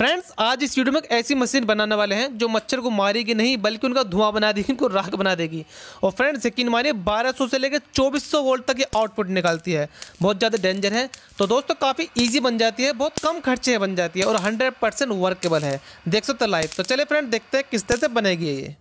friends आज इस video में एक ऐसी मशीन बनाने वाले हैं जो मच्छर को मारेगी नहीं बल्कि उनका धुआं बना देगी उनको राख बना देगी और फ्रेंड्स यकीन मानिए 1200 से लेकर 2400 वोल्ट तक ये आउटपुट निकालती है बहुत ज़्यादा डेंजर है तो दोस्तों काफ़ी ईजी बन जाती है बहुत कम खर्चे बन जाती है और हंड्रेड वर्केबल है देख सकते लाइव तो चले फ्रेंड देखते हैं किस तरह से बनेगी ये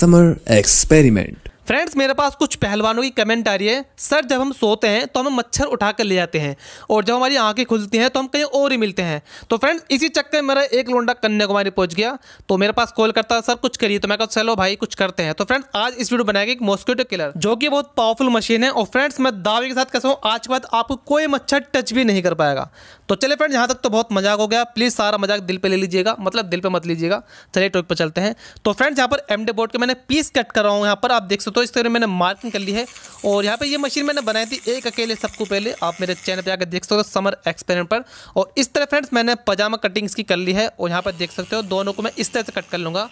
समर एक्सपेरिमेंट फ्रेंड्स मेरे पास कुछ पहलवानों की कमेंट आ रही है सर जब हम सोते हैं तो हम मच्छर उठा कर ले जाते हैं और जब हमारी आंखें खुलती हैं तो हम कहीं और ही मिलते हैं तो फ्रेंड्स इसी चक्कर में मेरा एक लोंडा कन्याकुमारी पहुंच गया तो मेरे पास कॉल करता सर कुछ करिए तो मैं कहा चलो भाई कुछ करते हैं तो फ्रेंड्स आज इस वीडियो बनाएगी एक मॉस्किटो किलर जो कि बहुत पावरफुल मशीन है और फ्रेंड्स मैं दावे के साथ कहता हूँ आज के बाद आपको कोई मच्छर टच भी नहीं कर पाएगा तो चले फ्रेंड यहाँ तक तो बहुत मजाक हो गया प्लीज़ सारा मजाक दिल पे ले लीजिएगा मतलब दिल पे मत लीजिएगा चलिए टॉपिक पर चलते हैं तो फ्रेंड्स यहाँ पर एम डे बोर्ड के मैंने पीस कट कर रहा हूँ यहाँ पर आप देख सकते हो इस तरह मैंने मार्किंग कर ली है और यहाँ पर ये मशीन मैंने बनाई थी एक अकेले सबको पहले आप मेरे चैनल पर आकर देख सकते हो समर एक्सपेरिमेंट पर और इस तरह फ्रेंड्स मैंने पजामा कटिंग्स की कर ली है और यहाँ पर देख सकते हो दोनों को मैं इस तरह से कट कर लूँगा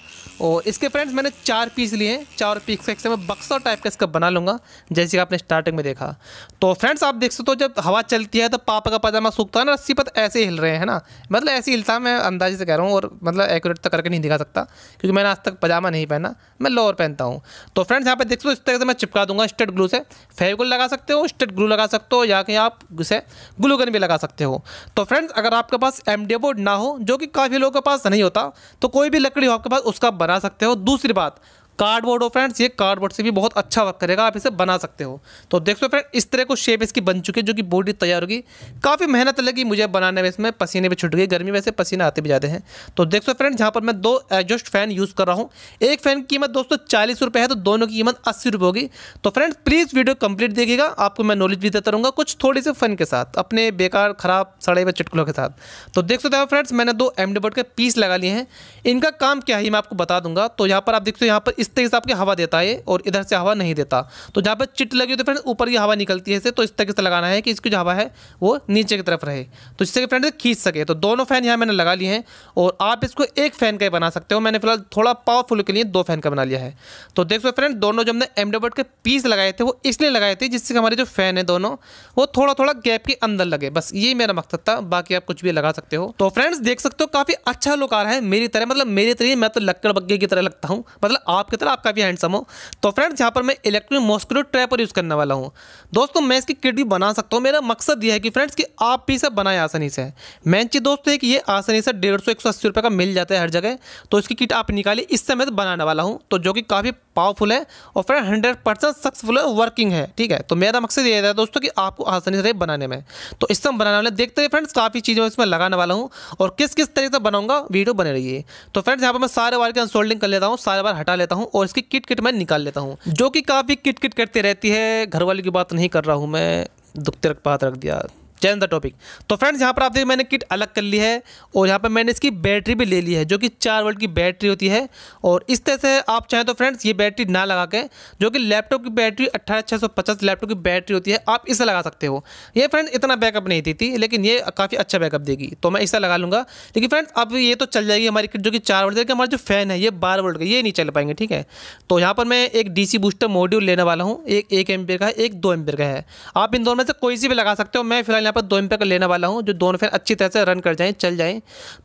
और इसके फ्रेंड्स मैंने चार पीस लिए हैं चार पीस का मैं बक्सा टाइप का इसका बना लूँगा जैसे कि आपने स्टार्टिंग में देखा तो फ्रेंड्स आप देख सकते हो जब हवा चलती है तो पापा का पजामा सूखता है ना सिपत ऐसे हिल रहे हैं ना मतलब ऐसे हिलता मैं अंदाजे से कह रहा हूँ और मतलब एक्यूरेट तो करके नहीं दिखा सकता क्योंकि मैंने आज तक पजामा नहीं पहना मैं लोअर पहनता हूँ तो फ्रेंड्स यहाँ पर देख सो इस तरह से मैं चिपका दूंगा स्टेट ग्लू से फेविकोल लगा सकते हो स्टेट ग्लू लगा सकते हो या कहीं आप उसे ग्लूगन भी लगा सकते हो तो फ्रेंड्स अगर आपके पास एम बोर्ड ना हो जो कि काफ़ी लोगों के पास नहीं होता तो कोई भी लकड़ी हो आपके पास उसका बना सकते हो दूसरी बात कार्डबोर्ड हो फ्रेंड्स ये कार्डबोर्ड से भी बहुत अच्छा वर्क करेगा आप इसे बना सकते हो तो देख सो फ्रेंड इस तरह को शेप इसकी बन चुकी है जो कि बॉडी तैयार होगी काफ़ी मेहनत लगी मुझे बनाने में इसमें पसीने भी छुट गए गर्मी वैसे पसीना आते भी जाते हैं तो देख सो फ्रेंड जहाँ पर मैं दो एडजस्ट फैन यूज़ कर रहा हूँ एक फ़ैन की कीमत दोस्तों चालीस है तो दोनों की कीमत अस्सी रुपये होगी तो फ्रेंड्स प्लीज़ वीडियो कम्प्लीट देखिएगा आपको मैं नॉलेज भी देता रहूँगा कुछ थोड़ी से फन के साथ अपने बेकार ख़राब सड़े हुए चुटकुलों के साथ तो देख सकते हो फ्रेंड्स मैंने दो एम बोर्ड के पीस लगा लिए हैं इनका काम क्या है मैं आपको बता दूंगा तो यहाँ पर आप देखते हो यहाँ पर इस तरीके से आपके हवा देता है और इधर से हवा नहीं देता तो जहाँ पर चिट लगी होती है फ्रेंड तो ऊपर की हवा निकलती है इसे तो इस तरीके से लगाना है कि इसकी जो हवा है वो नीचे की तरफ रहे तो इससे फ्रेंड खींच सके तो दोनों फैन यहाँ मैंने लगा लिए हैं और आप इसको एक फ़ैन का ही बना सकते हो मैंने फिलहाल थोड़ा पावरफुल के लिए दो फैन का बना लिया है तो देख सो फ्रेंड दोनों जो हमने एम के पीस लगाए थे वो इसलिए लगाए थे जिससे हमारे जो फैन है दोनों वो थोड़ा थोड़ा गैप के अंदर लगे बस यही मेरा मकसद था बाकी आप कुछ भी लगा सकते हो तो फ्रेंड्स देख सकते हो काफ़ी अच्छा लुक आ रहा है मेरी तरह मतलब मेरी तरह मैं तो लक्कड़ बग्गे की तरह लगता हूँ मतलब आप आपकी तरह आप काफ़ी हैंडसम हो तो फ्रेंड्स यहाँ पर मैं इलेक्ट्रिक मॉस्किटो ट्रैपर यूज़ करने वाला हूँ दोस्तों मैं इसकी किट भी बना सकता हूँ मेरा मकसद यह है कि फ्रेंड्स कि आप भी इसे बनाएं आसानी से मैं चीज़ दोस्तों है कि ये आसानी से डेढ़ सौ एक सौ का मिल जाता है हर जगह तो इसकी किट आप निकाली इससे मैं बनाने वाला हूँ तो जो कि काफ़ी पावरफुल है और फ्रेंड हंड्रेड परसेंट सक्सेसफुल है वर्किंग है ठीक है तो मेरा मकसद ये है दोस्तों कि आपको आसानी से बनाने में तो इससे हम बनाने वाले देखते हैं फ्रेंड्स काफ़ी चीज़ें इसमें लगाने वाला हूँ और किस किस तरीके से बनाऊंगा वीडियो बने रही तो फ्रेंड्स यहाँ पर मैं सारे बार की अनसोल्डिंग कर लेता हूँ सारे बार हटा लेता हूँ हूँ और इसकी किट किट मैं निकाल लेता हूँ जो कि काफ़ी किट किट करती रहती है घर वाले की बात नहीं कर रहा हूँ मैं दुखते रख पात रख दिया चेंज द टॉपिक तो फ्रेंड्स यहाँ पर आप देखिए मैंने किट अलग कर ली है और यहाँ पर मैंने इसकी बैटरी भी ले ली है जो कि चार वोल्ट की बैटरी होती है और इस तरह से आप चाहें तो फ्रेंड्स ये बैटरी ना लगा के जो कि लैपटॉप की बैटरी अट्ठारह छः सौ पचास लैपटॉप की बैटरी होती है आप इसे लगा सकते हो ये फ्रेंड्स इतना बैकअप नहीं देती लेकिन ये काफ़ी अच्छा बैकअप देगी तो मैं इसे लगा लूँगा लेकिन फ्रेंड्स अब ये तो चल जाएगी हमारी किट जो कि चार वोल्ट देखिए हमारा जो फैन है ये बारह वोल्ट का ये नहीं चल पाएंगे ठीक है तो यहाँ पर मैं एक डी बूस्टर मॉड्यूल लेने वाला हूँ एक एक एम्पियर का है एक दो एम्पियर का है आप इन दोनों में से कोई सी भी लगा सकते हो मैं फिलहाल यहाँ पर दो एम्पेयर का लेने वाला हूँ जो दोनों फैन अच्छी तरह से रन कर जाएँ चल जाएँ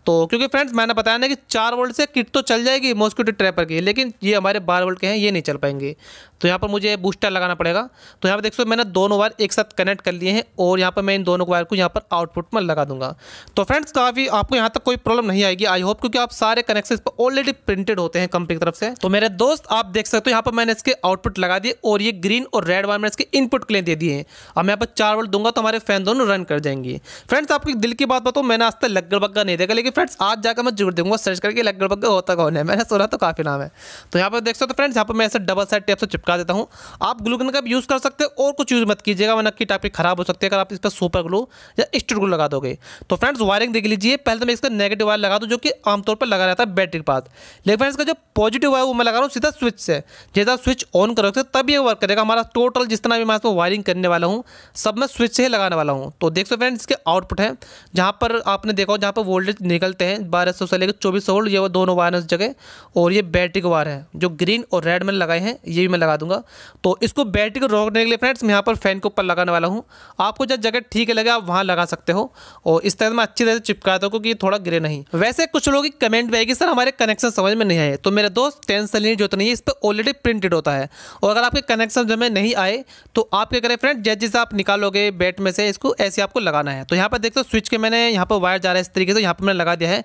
तो क्योंकि फ्रेंड्स मैंने बताया ना कि चार वोल्ट से किट तो चल जाएगी मॉस्किटो ट्रैपर की लेकिन ये हमारे बारह वोल्ट के हैं ये नहीं चल पाएंगे तो यहाँ पर मुझे बूस्टर लगाना पड़ेगा तो यहाँ पर देख सो मैंने दोनों वायर एक साथ कनेक्ट कर लिए हैं और यहाँ पर मैं इन दोनों वायर को यहाँ पर आउटपुट में लगा दूंगा तो फ्रेंड्स काफ़ी आपको यहाँ तक कोई प्रॉब्लम नहीं आएगी आई होप क्योंकि आप सारे कनेक्शन पर ऑलरेडी प्रिंटेड होते हैं कंपनी की तरफ से तो मेरे दोस्त आप देख सकते हो यहाँ पर मैंने इसके आउटपुट लगा दिए और ये ग्रीन और रेड वायर मैंने इसके इनपुट के लिए दे दिए हैं अब मैं यहाँ पर चार वोल्ट दूंगा तो हमारे फैन दोनों रन कर जाएंगे फ्रेंड्स आपकी दिल की बात बताऊँ मैंने आज तक लगड़ बग्गा नहीं देखा लेकिन फ्रेंड्स आज जाकर मैं जुड़ दूंगा सर्च करके लगड़ बग्गा होता कौन है मैंने सुना तो काफ़ी नाम है तो यहाँ पर देख सकते हो फ्रेंड्स यहाँ पर मैं ऐसे डबल साइड टेप से चिपका चिपका देता हूँ आप ग्लूगन का भी यूज़ कर सकते हैं और कुछ यूज़ मत कीजिएगा वरना की टाइप के खराब हो सकती है अगर आप इस पर सुपर ग्लू या स्टूड ग्लू लगा दोगे तो फ्रेंड्स वायरिंग देख लीजिए पहले तो मैं इसका नेगेटिव वायर लगा दूँ जो कि आमतौर पर लगा रहता है बैटरी के पास लेकिन फ्रेंड्स का जो पॉजिटिव वायर वो मैं लगा रहा हूँ सीधा स्विच से जैसा स्विच ऑन करोगे तब तो ये वर्क करेगा हमारा टोटल जितना भी मैं इसमें वायरिंग करने वाला हूँ सब मैं स्विच से ही लगाने वाला हूँ तो देख सो फ्रेंड्स इसके आउटपुट है जहाँ पर आपने देखा हो जहाँ पर वोल्टेज निकलते हैं बारह सौ से लेकर चौबीस सौ वोल्ट ये दोनों वायर जगह और ये बैटरी के वायर है जो ग्रीन और रेड मैंने लगाए हैं ये भी मैं लगा लगा दूंगा तो इसको बैटरी को रोकने के लिए फ्रेंड्स मैं यहाँ पर फ़ैन के ऊपर लगाने वाला हूँ आपको जब जगह ठीक लगे आप वहाँ लगा सकते हो और इस तरह मैं अच्छी तरह से चिपकाता हूँ क्योंकि थोड़ा गिरे नहीं वैसे कुछ लोग कमेंट भी आएगी सर हमारे कनेक्शन समझ में नहीं आए तो मेरे दोस्त टेंशन लेने जरूरत नहीं है इस पर ऑलरेडी प्रिंटेड होता है और अगर आपके कनेक्शन जो में नहीं आए तो आप क्या करें फ्रेंड जैसे जैसे आप निकालोगे बैट में से इसको ऐसे आपको लगाना है तो यहाँ पर देखते हो स्विच के मैंने यहाँ पर वायर जा रहा है इस तरीके से यहाँ पर मैंने लगा दिया है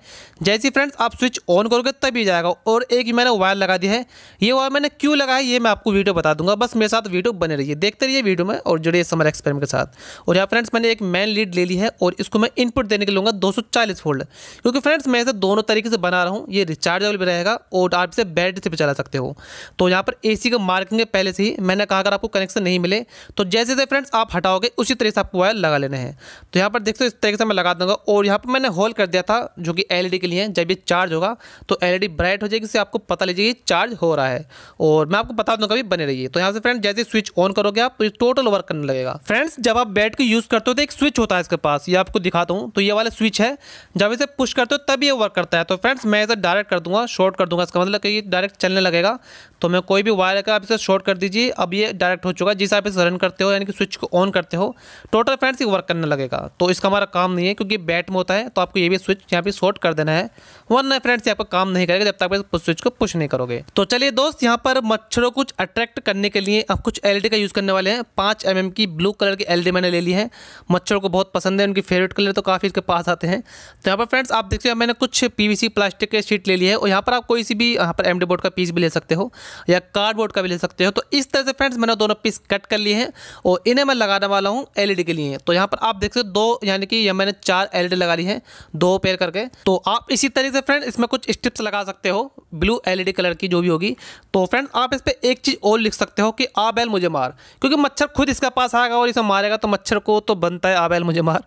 जैसे फ्रेंड्स आप स्विच ऑन करोगे तभी जाएगा और एक ही मैंने वायर लगा दिया है ये वायर मैंने क्यों लगाया ये मैं आपको वीडियो बता दूंगा बस मेरे साथ वीडियो बने रहिए देखते रहिए वीडियो में और जुड़े समर एक्सपेरिमेंट के साथ और यहाँ फ्रेंड्स मैंने एक मैन लीड ले ली है और इसको मैं इनपुट देने के लूँगा दो फोल्ड क्योंकि फ्रेंड्स मैं इसे दोनों तरीके से बना रहा हूँ ये रिचार्जेबल भी रहेगा और आप इसे बैटरी से भी चला सकते हो तो यहाँ पर ए का मार्किंग है पहले से ही मैंने कहा अगर आपको कनेक्शन नहीं मिले तो जैसे जैसे फ्रेंड्स आप हटाओगे उसी तरह से आपको वायर लगा लेने हैं तो यहाँ पर देखते हो इस तरीके से मैं लगा दूंगा और यहाँ पर मैंने होल कर दिया था जो कि एल e के लिए जब ये चार्ज होगा तो एल ब्राइट e हो जाएगी इससे आपको पता लीजिए चार्ज हो रहा है और मैं आपको बता दूंगा बने रहिए तो यहाँ से फ्रेंड जैसे स्विच ऑन करोगे आप तो टोटल वर्क करने लगेगा फ्रेंड्स जब आप बैट को यूज़ करते हो तो एक स्विच होता है इसके पास ये आपको दिखाता हूँ तो ये वाला स्विच है जब इसे पुश करते हो तब ये वर्क करता है तो फ्रेंड्स मैं इसे डायरेक्ट कर दूंगा शॉर्ट कर दूंगा इसका मतलब कि डायरेक्ट चलने लगेगा तो मैं कोई भी वायर आप इसे शॉर्ट कर दीजिए अब ये डायरेक्ट हो चुका है जिसे आप इसे रन करते हो यानी कि स्विच को ऑन करते हो टोटल फ्रेंड्स ये वर्क करने लगेगा तो इसका हमारा काम नहीं है क्योंकि बैट में होता है तो आपको ये भी स्विच यहाँ पे शॉर्ट कर देना है वन फ्रेंड्स ये आपका काम नहीं करेगा जब तक आप स्विच को पुश नहीं करोगे तो चलिए दोस्त यहाँ पर मच्छरों कुछ अट्रैक्ट करेक्ट करने के लिए अब कुछ एलईडी का यूज़ करने वाले हैं पाँच एम mm की ब्लू कलर की एलईडी मैंने ले ली है मच्छर को बहुत पसंद है उनकी फेवरेट कलर तो काफ़ी इसके पास आते हैं तो यहाँ पर फ्रेंड्स आप देखते हैं मैंने कुछ पीवीसी प्लास्टिक के शीट ले ली है और यहाँ पर आप कोई सी भी यहाँ पर एम बोर्ड का पीस भी ले सकते हो या कार्डबोर्ड का भी ले सकते हो तो इस तरह से फ्रेंड्स मैंने दोनों पीस कट कर लिए हैं और इन्हें मैं लगाने वाला हूँ एल के लिए तो यहाँ पर आप देख सकते हो दो यानी कि मैंने चार एल लगा ली है दो पेयर करके तो आप इसी तरीके से फ्रेंड्स इसमें कुछ स्टिप्स लगा सकते हो ब्लू एलईडी कलर की जो भी होगी तो फ्रेंड आप इस पर एक चीज़ और लिख सकते हो कि आ बैल मुझे मार क्योंकि मच्छर खुद इसके पास आएगा और इसे मारेगा तो मच्छर को तो बनता है आ बैल मुझे मार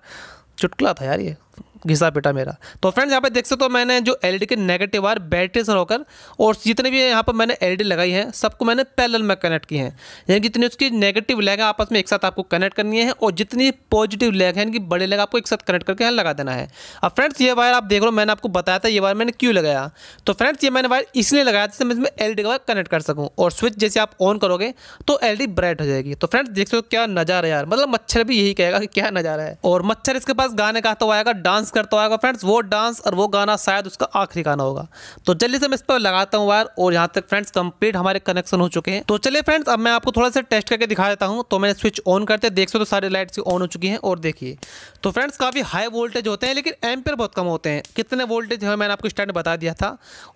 चुटकुला था यार ये घिसा पिटा मेरा तो फ्रेंड्स यहाँ पे देख सकते हो तो मैंने जो एलईडी के नेगेटिव वायर बैटरी से होकर और जितने भी यहाँ पर मैंने एलईडी लगाई है सबको मैंने पैरेलल में कनेक्ट की है यानी जितनी उसकी नेगेटिव लैग है आपस में एक साथ आपको कनेक्ट करनी है और जितनी पॉजिटिव लैग है इनकी बड़े लैग आपको एक साथ कनेक्ट करके लगा देना है अब फ्रेंड्स ये वायर आप देख रहे हो मैंने आपको बताया था ये वायर मैंने क्यों लगाया तो फ्रेंड्स ये मैंने वायर इसलिए लगाया जिससे मैं इसमें एल का वायर कनेक्ट कर सकूँ और स्विच जैसे आप ऑन करोगे तो एल ब्राइट हो जाएगी तो फ्रेंड्स देख सकते हो क्या नज़ारा यार मतलब मच्छर भी यही कहेगा कि क्या नज़ारा है और मच्छर इसके पास गाने का तो आएगा डांस डांस करता होगा फ्रेंड्स वो डांस और वो गाना शायद उसका आखिरी गाना होगा तो जल्दी से मैं इस पर लगाता हूँ वायर और यहाँ तक फ्रेंड्स कंप्लीट हमारे कनेक्शन हो चुके हैं तो चलिए फ्रेंड्स अब मैं आपको थोड़ा सा टेस्ट करके दिखा देता हूँ तो मैंने स्विच ऑन करते देख सकते तो सारी लाइट्स ऑन हो चुकी हैं और देखिए तो फ्रेंड्स काफ़ी हाई वोल्टेज होते हैं लेकिन एम्पेयर बहुत कम होते हैं कितने वोल्टेज है मैंने आपको स्टैंड बता दिया था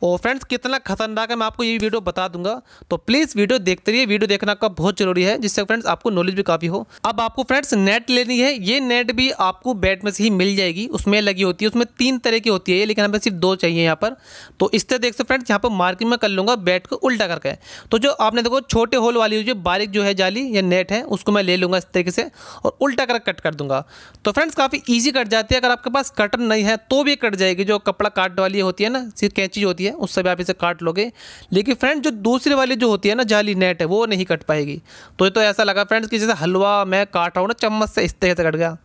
और फ्रेंड्स कितना खतरनाक है मैं आपको ये वीडियो बता दूंगा तो प्लीज़ वीडियो देखते रहिए वीडियो देखना आपका बहुत जरूरी है जिससे फ्रेंड्स आपको नॉलेज भी काफ़ी हो अब आपको फ्रेंड्स नेट लेनी है ये नेट भी आपको बैट में से ही मिल जाएगी उसमें लगी होती है उसमें तीन तरह की होती है लेकिन हमें सिर्फ दो चाहिए यहाँ पर तो इस तरह देख सकते फ्रेंड्स यहाँ पर मार्किंग में कर लूँगा बैट को उल्टा करके तो जो आपने देखो छोटे होल वाली जो बारीक जो है जाली या नेट है उसको मैं ले लूँगा इस तरीके से और उल्टा कर कट कर दूंगा तो फ्रेंड्स काफ़ी ईजी कट जाती है अगर आपके पास कटर नहीं है तो भी कट जाएगी जो कपड़ा काट वाली होती है ना सिर्फ कैंची होती है उससे भी आप इसे काट लोगे लेकिन फ्रेंड्स जो दूसरी वाली जो होती है ना जाली नेट है वो नहीं कट पाएगी तो ये तो ऐसा लगा फ्रेंड्स कि जैसे हलवा मैं काट रहा हूँ ना चम्मच से इस तरह से कट गया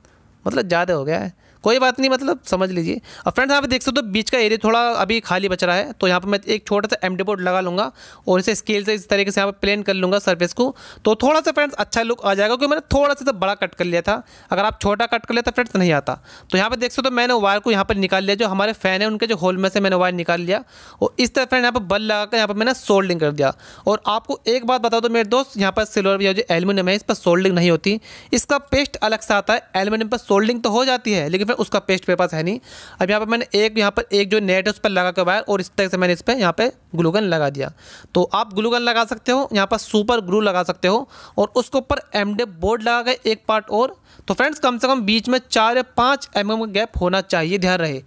मतलब ज़्यादा हो गया है कोई बात नहीं मतलब समझ लीजिए और फ्रेंड्स यहाँ पे देख सकते हो तो बीच का एरिया थोड़ा अभी खाली बच रहा है तो यहाँ पे मैं एक छोटा सा एम बोर्ड लगा लूँगा और इसे स्केल से इस तरीके से यहाँ पे प्लेन कर लूँगा सर्फेस को तो थोड़ा सा फ्रेंड्स अच्छा लुक आ जाएगा क्योंकि मैंने थोड़ा सा बड़ा कट कर लिया था अगर आप छोटा कट कर लिया तो फ्रेंड्स नहीं आता तो यहाँ पर देख सकते हो तो मैंने वायर को यहाँ पर निकाल लिया जो हमारे फ़ैन है उनके जो होल में से मैंने वायर निकाल लिया और इस तरह फ्रेंड यहाँ पर बल लगा कर यहाँ पर मैंने सोल्डिंग कर दिया और आपको एक बात बता दो मेरे दोस्त यहाँ पर सिल्वर या जो एलुमिनियम है इस पर सोल्डिंग नहीं होती इसका पेस्ट अलग से आता है एलमिनियम पर सोल्डिंग तो हो जाती है लेकिन सिर्फ है उसका पेस्ट मेरे पास है नहीं अब यहाँ पर मैंने एक यहाँ पर एक जो नेट है उस पर लगा कर वायर और इस तरह से मैंने इस पर यहाँ पर ग्लूगन लगा दिया तो आप ग्लूगन लगा सकते हो यहाँ पर सुपर ग्लू लगा सकते हो और उसके ऊपर एम बोर्ड लगा गए एक पार्ट और तो फ्रेंड्स कम से कम बीच में चार या पाँच एम गैप होना चाहिए ध्यान रहे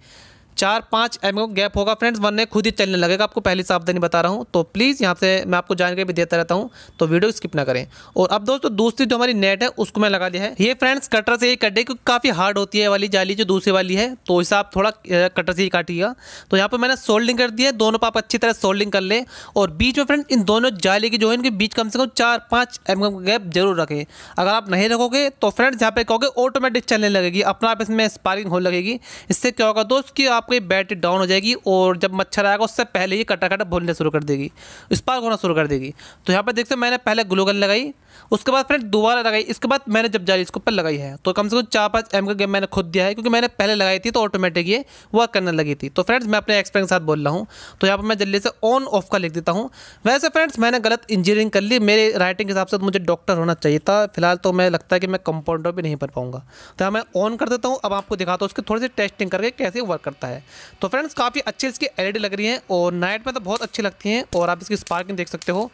चार पाँच एम का गैप होगा फ्रेंड्स ने खुद ही चलने लगेगा आपको पहली सावधानी बता रहा हूँ तो प्लीज़ यहाँ से मैं आपको जानकारी भी देता रहता हूँ तो वीडियो स्किप ना करें और अब दोस्तों दूसरी जो हमारी नेट है उसको मैं लगा दिया है ये फ्रेंड्स कटर से ही कटे क्योंकि काफ़ी हार्ड होती है वाली जाली जो दूसरी वाली है तो इसे आप थोड़ा कटर से ही काटिएगा तो यहाँ पर मैंने सोल्डिंग कर दी है दोनों पर आप अच्छी तरह सोल्डिंग कर लें और बीच में फ्रेंड इन दोनों जाली की जो है इनके बीच कम से कम चार पाँच एम गैप जरूर रखें अगर आप नहीं रखोगे तो फ्रेंड्स यहाँ पर कहोगे ऑटोमेटिक चलने लगेगी अपना आप इसमें स्पार्किंग होने लगेगी इससे क्या होगा दोस्त कि आप आपकी बैटरी डाउन हो जाएगी और जब मच्छर आएगा उससे पहले ही कटा कटा भूलने शुरू कर देगी स्पार्क होना शुरू कर देगी तो यहाँ पर देखते मैंने पहले ग्लूगन लगाई उसके बाद फ्रेंड दोबारा लगाई इसके बाद मैंने जब जाली इसके ऊपर लगाई है तो कम से कम चार पाँच एम का गेम मैंने खुद दिया है क्योंकि मैंने पहले लगाई थी तो ऑटोमेटिक ये वर्क करने लगी थी तो फ्रेंड्स मैं अपने एक्सपेरियंस के साथ बोल रहा हूँ तो यहाँ पर मैं जल्दी से ऑन ऑफ का लिख देता हूँ वैसे फ्रेंड्स मैंने गलत इंजीनियरिंग कर ली मेरे राइटिंग के हिसाब से तो मुझे डॉक्टर होना चाहिए था फिलहाल तो मैं लगता है कि मैं कंपाउंडर भी नहीं बन पाऊँगा तो मैं ऑन कर देता हूँ अब आपको दिखाता हूँ उसकी थोड़ी सी टेस्टिंग करके कैसे वर्क करता है तो फ्रेंड्स काफ़ी अच्छी इसकी एल लग रही है और नाइट में तो बहुत अच्छी लगती हैं और आप इसकी स्पार्किंग देख सकते हो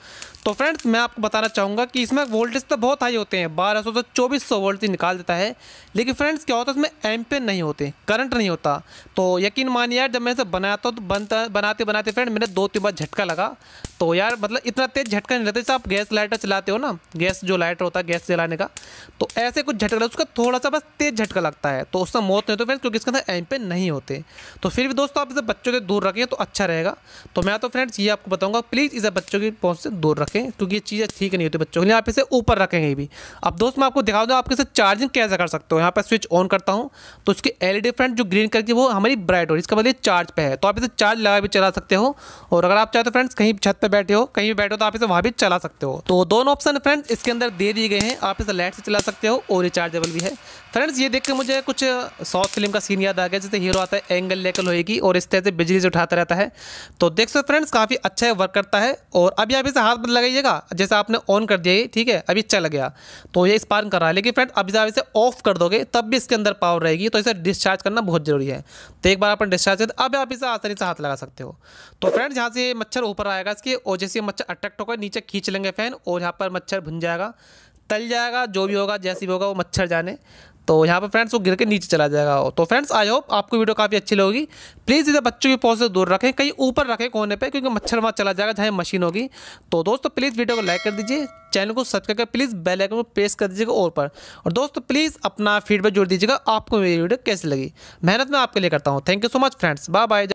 तो फ्रेंड्स मैं आपको बताना चाहूँगा कि इसमें वोल्टेज तो बहुत हाई होते हैं बारह सौ से चौबीस सौ वोल्ट निकाल देता है लेकिन फ्रेंड्स क्या होता है इसमें एम्पेयर नहीं होते करंट नहीं होता तो यकीन मानिए यार जब मैं इसे बनाता तो बनता बनाते बनाते फ्रेंड मैंने दो तीन बार झटका लगा तो यार मतलब इतना तेज़ झटका नहीं रहता जैसे आप गैस लाइटर चलाते हो ना गैस जो लाइटर होता है गैस जलाने का तो ऐसे कुछ झटका उसका थोड़ा सा बस तेज़ झटका लगता है तो उसका मौत नहीं होती फ्रेंड्स क्योंकि इसके अंदर एम्पेयर नहीं होते तो फिर भी दोस्तों आप इसे बच्चों के दूर रखें तो अच्छा रहेगा तो मैं तो फ्रेंड्स ये आपको बताऊँगा प्लीज़ इसे बच्चों की पहुँच से दूर रखें रखें क्योंकि ये चीज़ें ठीक नहीं होती बच्चों के लिए आप इसे ऊपर रखें रखेंगे भी अब दोस्त मैं आपको दिखा दूँ आप इसे चार्जिंग कैसे कर सकते हो यहाँ पर स्विच ऑन करता हूँ तो उसकी एल ई फ्रेंड जो ग्रीन करके वो हमारी ब्राइट हो रही है इसका मतलब चार्ज पर है तो आप इसे चार्ज लगा भी चला सकते हो और अगर आप चाहे तो फ्रेंड्स कहीं छत पर बैठे हो कहीं भी बैठे हो तो आप इसे वहाँ भी चला सकते हो तो दोनों ऑप्शन फ्रेंड्स इसके अंदर दे दिए गए हैं आप इसे लाइट से चला सकते हो और रिचार्जेबल भी है फ्रेंड्स ये देख के मुझे कुछ साउथ फिल्म का सीन याद आ गया जैसे हीरो आता है एंगल लेकर होएगी और इस तरह से बिजली से उठाता रहता है तो देख सकते फ्रेंड्स काफ़ी अच्छा वर्क करता है और अभी आप इसे हाथ बदला लगाइएगा जैसे आपने ऑन कर दिया ये ठीक है अभी चल गया तो ये स्पार्क कर रहा है लेकिन फ्रेंड अभी आप इसे ऑफ कर दोगे तब भी इसके अंदर पावर रहेगी तो इसे डिस्चार्ज करना बहुत ज़रूरी है तो एक बार आपने डिस्चार्ज किया अब आप इसे आसानी से हाथ लगा सकते हो तो फ्रेंड जहाँ से मच्छर ऊपर आएगा इसके और जैसे मच्छर अट्रैक्ट होगा नीचे खींच लेंगे फैन और यहाँ पर मच्छर भुन जाएगा तल जाएगा जो भी होगा जैसे भी होगा वो मच्छर जाने तो यहाँ पर फ्रेंड्स वो गिर के नीचे चला जाएगा तो फ्रेंड्स आई होप आपको वीडियो काफ़ी अच्छी लगेगी प्लीज़ इधर बच्चों की पोस्ट से दूर रखें कहीं ऊपर रखें कोने पे क्योंकि मच्छर वहाँ चला जाएगा जहाँ मशीन होगी तो दोस्तों प्लीज़ वीडियो को लाइक कर दीजिए चैनल को सब्सक्राइब कर प्लीज़ बेल आइकन को प्रेस कर दीजिएगा और पर और दोस्तों प्लीज़ अपना फीडबैक जोड़ दीजिएगा आपको मेरी वीडियो कैसी लगी मेहनत मैं आपके लिए करता हूँ thank you so much friends bye bye